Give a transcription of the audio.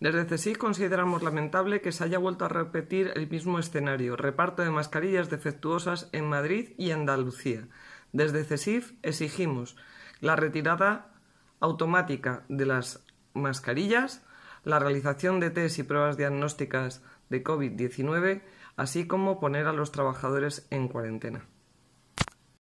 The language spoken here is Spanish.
Desde CESIF consideramos lamentable que se haya vuelto a repetir el mismo escenario, reparto de mascarillas defectuosas en Madrid y Andalucía. Desde CESIF exigimos la retirada automática de las mascarillas, la realización de test y pruebas diagnósticas de COVID-19, así como poner a los trabajadores en cuarentena.